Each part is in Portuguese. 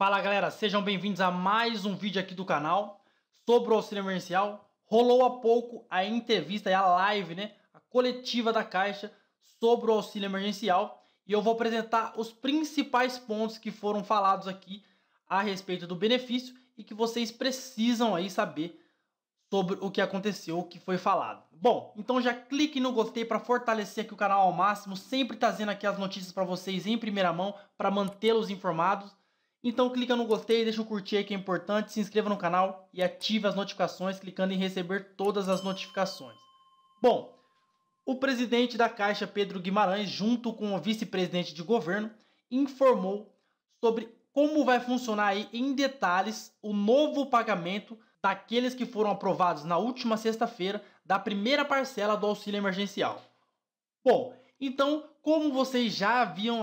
Fala galera, sejam bem-vindos a mais um vídeo aqui do canal sobre o auxílio emergencial. Rolou há pouco a entrevista e a live, né? A coletiva da Caixa sobre o auxílio emergencial. E eu vou apresentar os principais pontos que foram falados aqui a respeito do benefício e que vocês precisam aí saber sobre o que aconteceu, o que foi falado. Bom, então já clique no gostei para fortalecer aqui o canal ao máximo, sempre trazendo aqui as notícias para vocês em primeira mão para mantê-los informados. Então clica no gostei, deixa o curtir aí que é importante, se inscreva no canal e ative as notificações clicando em receber todas as notificações. Bom, o presidente da Caixa, Pedro Guimarães, junto com o vice-presidente de governo, informou sobre como vai funcionar aí em detalhes o novo pagamento daqueles que foram aprovados na última sexta-feira da primeira parcela do auxílio emergencial. Bom, então, como vocês já haviam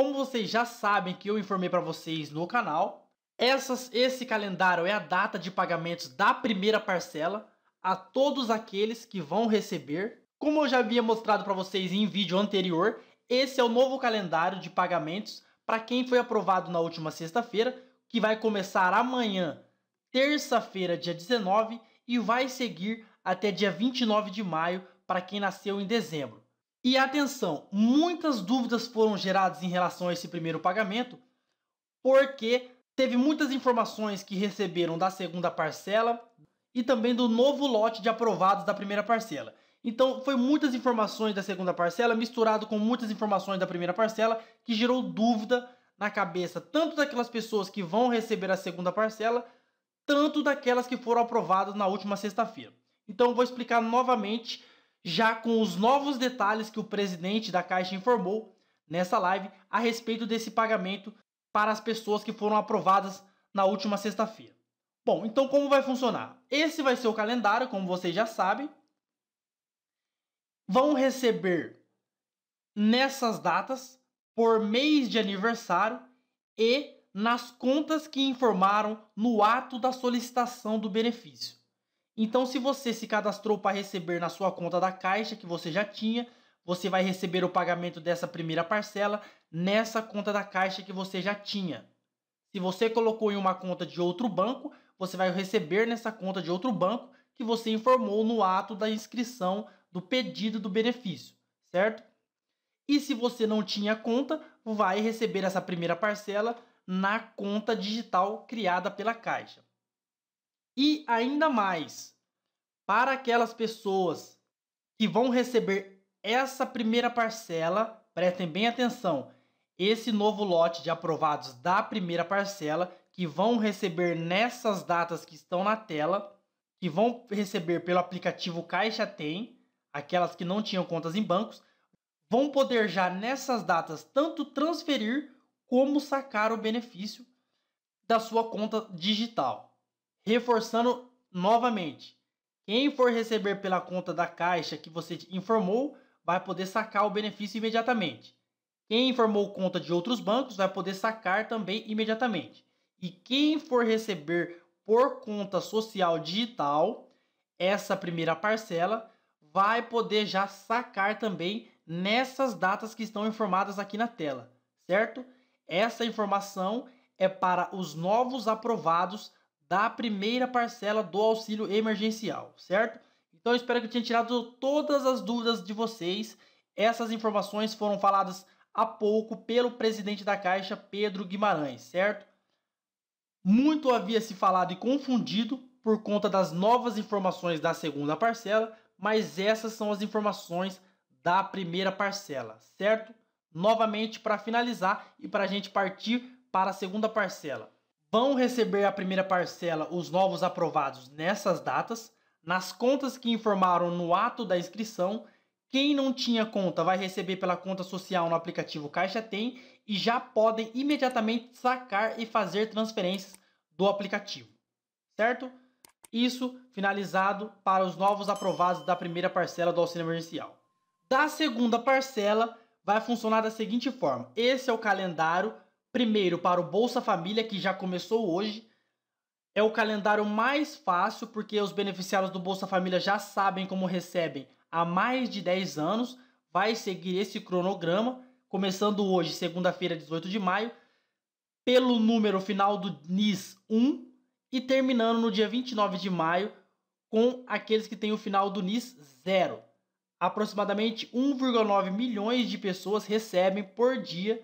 como vocês já sabem que eu informei para vocês no canal, essas, esse calendário é a data de pagamentos da primeira parcela a todos aqueles que vão receber. Como eu já havia mostrado para vocês em vídeo anterior, esse é o novo calendário de pagamentos para quem foi aprovado na última sexta-feira, que vai começar amanhã, terça-feira, dia 19, e vai seguir até dia 29 de maio para quem nasceu em dezembro. E atenção, muitas dúvidas foram geradas em relação a esse primeiro pagamento, porque teve muitas informações que receberam da segunda parcela e também do novo lote de aprovados da primeira parcela. Então, foi muitas informações da segunda parcela misturado com muitas informações da primeira parcela que gerou dúvida na cabeça tanto daquelas pessoas que vão receber a segunda parcela, tanto daquelas que foram aprovadas na última sexta-feira. Então, vou explicar novamente já com os novos detalhes que o presidente da Caixa informou nessa live a respeito desse pagamento para as pessoas que foram aprovadas na última sexta-feira. Bom, então como vai funcionar? Esse vai ser o calendário, como vocês já sabem. Vão receber nessas datas, por mês de aniversário e nas contas que informaram no ato da solicitação do benefício. Então, se você se cadastrou para receber na sua conta da Caixa, que você já tinha, você vai receber o pagamento dessa primeira parcela nessa conta da Caixa que você já tinha. Se você colocou em uma conta de outro banco, você vai receber nessa conta de outro banco que você informou no ato da inscrição do pedido do benefício, certo? E se você não tinha conta, vai receber essa primeira parcela na conta digital criada pela Caixa. E ainda mais, para aquelas pessoas que vão receber essa primeira parcela, prestem bem atenção, esse novo lote de aprovados da primeira parcela, que vão receber nessas datas que estão na tela, que vão receber pelo aplicativo Caixa Tem, aquelas que não tinham contas em bancos, vão poder já nessas datas tanto transferir como sacar o benefício da sua conta digital. Reforçando novamente, quem for receber pela conta da caixa que você informou vai poder sacar o benefício imediatamente. Quem informou conta de outros bancos vai poder sacar também imediatamente. E quem for receber por conta social digital essa primeira parcela vai poder já sacar também nessas datas que estão informadas aqui na tela, certo? Essa informação é para os novos aprovados da primeira parcela do auxílio emergencial, certo? Então espero que eu tenha tirado todas as dúvidas de vocês. Essas informações foram faladas há pouco pelo presidente da Caixa, Pedro Guimarães, certo? Muito havia se falado e confundido por conta das novas informações da segunda parcela, mas essas são as informações da primeira parcela, certo? Novamente, para finalizar e para a gente partir para a segunda parcela vão receber a primeira parcela os novos aprovados nessas datas. Nas contas que informaram no ato da inscrição, quem não tinha conta vai receber pela conta social no aplicativo Caixa Tem e já podem imediatamente sacar e fazer transferências do aplicativo. Certo? Isso finalizado para os novos aprovados da primeira parcela do auxílio emergencial. Da segunda parcela vai funcionar da seguinte forma: esse é o calendário Primeiro, para o Bolsa Família, que já começou hoje, é o calendário mais fácil porque os beneficiários do Bolsa Família já sabem como recebem há mais de 10 anos. Vai seguir esse cronograma, começando hoje, segunda-feira, 18 de maio, pelo número final do NIS 1 e terminando no dia 29 de maio com aqueles que têm o final do NIS 0. Aproximadamente 1,9 milhões de pessoas recebem por dia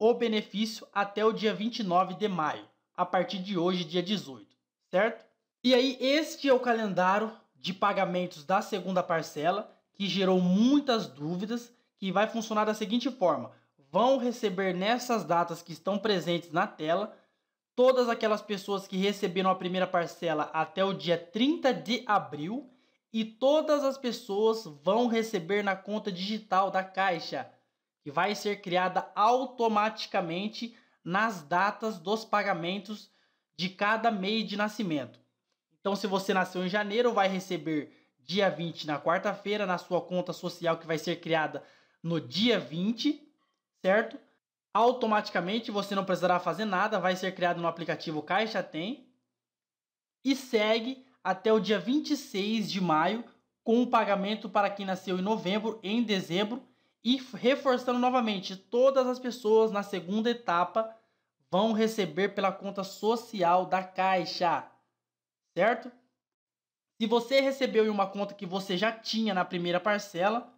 o benefício até o dia 29 de maio, a partir de hoje, dia 18, certo? E aí, este é o calendário de pagamentos da segunda parcela, que gerou muitas dúvidas, que vai funcionar da seguinte forma: vão receber nessas datas que estão presentes na tela todas aquelas pessoas que receberam a primeira parcela até o dia 30 de abril e todas as pessoas vão receber na conta digital da Caixa vai ser criada automaticamente nas datas dos pagamentos de cada mês de nascimento. Então, se você nasceu em janeiro, vai receber dia 20 na quarta-feira na sua conta social que vai ser criada no dia 20, certo? Automaticamente você não precisará fazer nada, vai ser criado no aplicativo Caixa Tem e segue até o dia 26 de maio com o pagamento para quem nasceu em novembro, em dezembro e reforçando novamente, todas as pessoas na segunda etapa vão receber pela conta social da Caixa, certo? Se você recebeu em uma conta que você já tinha na primeira parcela,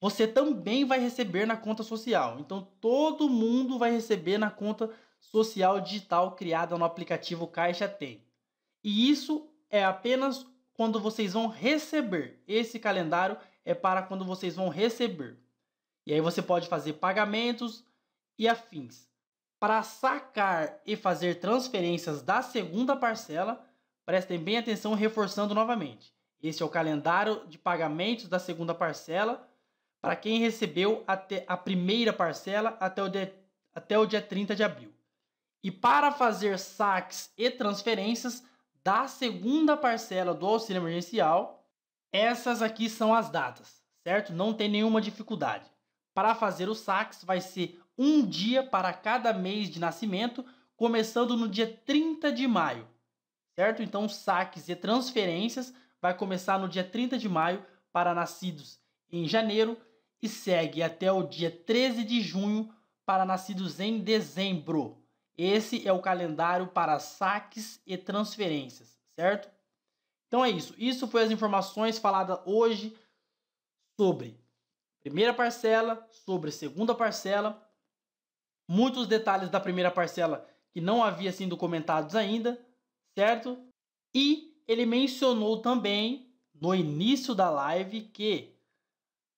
você também vai receber na conta social. Então todo mundo vai receber na conta social digital criada no aplicativo Caixa Tem. E isso é apenas quando vocês vão receber. Esse calendário é para quando vocês vão receber. E aí você pode fazer pagamentos e afins. Para sacar e fazer transferências da segunda parcela, prestem bem atenção reforçando novamente. Esse é o calendário de pagamentos da segunda parcela para quem recebeu até a primeira parcela até o, dia, até o dia 30 de abril. E para fazer saques e transferências da segunda parcela do auxílio emergencial, essas aqui são as datas, certo? Não tem nenhuma dificuldade. Para fazer o sax, vai ser um dia para cada mês de nascimento, começando no dia 30 de maio, certo? Então, saques e transferências vai começar no dia 30 de maio para nascidos em janeiro e segue até o dia 13 de junho para nascidos em dezembro. Esse é o calendário para saques e transferências, certo? Então é isso. Isso foi as informações faladas hoje sobre primeira parcela sobre segunda parcela. Muitos detalhes da primeira parcela que não havia sido comentados ainda, certo? E ele mencionou também no início da live que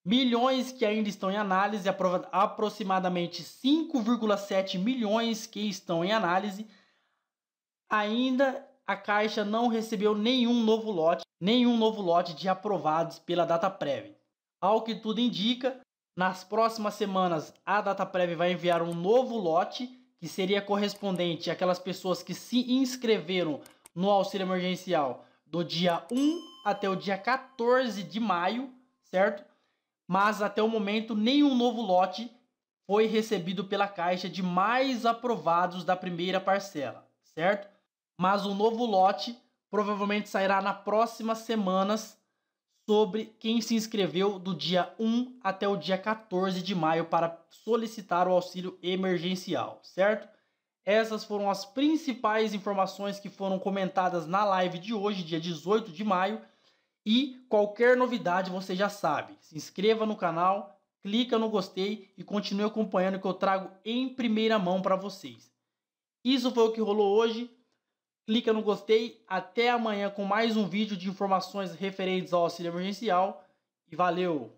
milhões que ainda estão em análise, aproximadamente 5,7 milhões que estão em análise, ainda a Caixa não recebeu nenhum novo lote, nenhum novo lote de aprovados pela data prévia. Ao que tudo indica, nas próximas semanas a DataPrev vai enviar um novo lote que seria correspondente àquelas pessoas que se inscreveram no auxílio emergencial do dia 1 até o dia 14 de maio, certo? Mas até o momento nenhum novo lote foi recebido pela Caixa de mais aprovados da primeira parcela, certo? Mas o novo lote provavelmente sairá nas próximas semanas sobre quem se inscreveu do dia 1 até o dia 14 de maio para solicitar o auxílio emergencial, certo? Essas foram as principais informações que foram comentadas na live de hoje, dia 18 de maio. E qualquer novidade você já sabe. Se inscreva no canal, clica no gostei e continue acompanhando que eu trago em primeira mão para vocês. Isso foi o que rolou hoje clica no gostei. Até amanhã com mais um vídeo de informações referentes ao auxílio emergencial e valeu!